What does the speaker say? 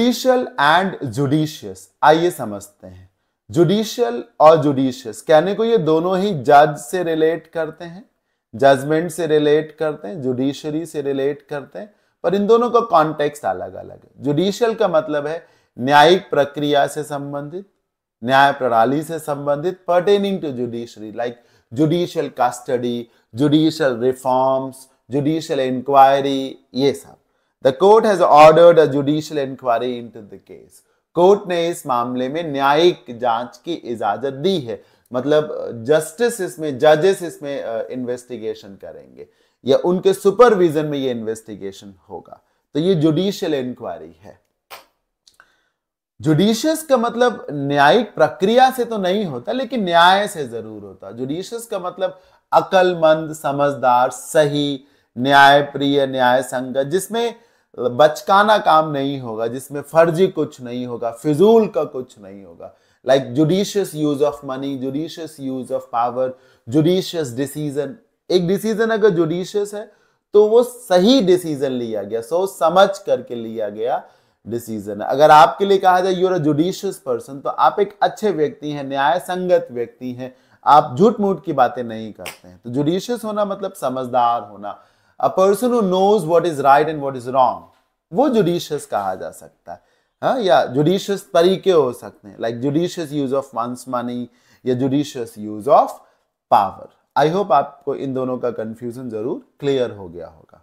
judicial and judicious आइए समझते हैं जुडिशियल और जुडिशियस कहने को ये दोनों ही जज से रिलेट करते हैं जजमेंट से रिलेट करते हैं जुडिशरी से रिलेट करते हैं पर इन दोनों का कॉन्टेक्स्ट अलग अलग है जुडिशियल का मतलब है न्यायिक प्रक्रिया से संबंधित न्याय प्रणाली से संबंधित pertaining to judiciary like judicial custody judicial reforms judicial inquiry ये सब the court has ordered a judicial inquiry into the case court ने इस मामले में न्यायिक जांच की इजाजत दी है मतलब जस्टिस इसमें जजेस इसमें इन्वेस्टिगेशन करेंगे या उनके सुपरविजन में ये इन्वेस्टिगेशन होगा तो ये जुडिशियल इंक्वायरी है जुडिशियस का मतलब न्यायिक प्रक्रिया से तो नहीं होता लेकिन न्याय से जरूर होता जुडिशियस का मतलब अकलमंद समझदार सही न्यायप्रिय न्याय संगत जिसमें बचकाना काम नहीं होगा जिसमें फर्जी कुछ नहीं होगा फिजूल का कुछ नहीं होगा like judicious use of money judicious use of power judicious decision एक डिसीजन अगर जुडिशियस है तो वो सही डिसीजन लिया गया सो समझ करके लिया गया डिसीजन अगर आपके लिए कहा जाए यूर अ जुडिशियस पर्सन तो आप एक अच्छे व्यक्ति हैं न्याय संगत व्यक्ति हैं आप झूठ मूठ की बातें नहीं करते हैं तो जुडिशियस होना मतलब समझदार होना a person who knows what is right and what is wrong वो जुडिशियस कहा जा सकता है हाँ या जुडिशियस तरीके हो सकते हैं like judicious use of one's money या judicious use of power I hope आपको इन दोनों का कंफ्यूजन जरूर क्लियर हो गया होगा